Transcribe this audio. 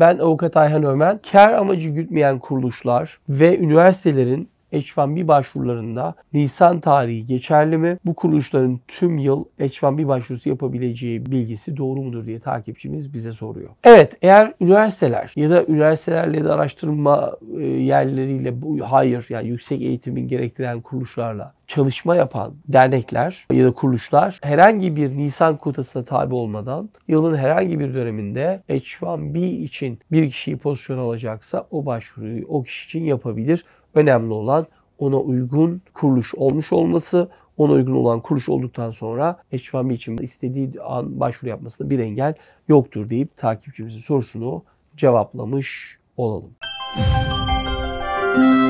Ben Avukat Ayhan Ömen. Kar amacı gütmeyen kuruluşlar ve üniversitelerin H1B başvurularında Nisan tarihi geçerli mi? Bu kuruluşların tüm yıl H1B başvurusu yapabileceği bilgisi doğru mudur diye takipçimiz bize soruyor. Evet eğer üniversiteler ya da üniversitelerle ya da araştırma e, yerleriyle bu hayır yani yüksek eğitimin gerektiren kuruluşlarla çalışma yapan dernekler ya da kuruluşlar herhangi bir Nisan kotasına tabi olmadan yılın herhangi bir döneminde H1B için bir kişiyi pozisyon alacaksa o başvuruyu o kişi için yapabilir. Önemli olan ona uygun kuruluş olmuş olması, ona uygun olan kuruluş olduktan sonra H1B için istediği an başvuru yapmasında bir engel yoktur deyip takipçimizin sorusunu cevaplamış olalım. Müzik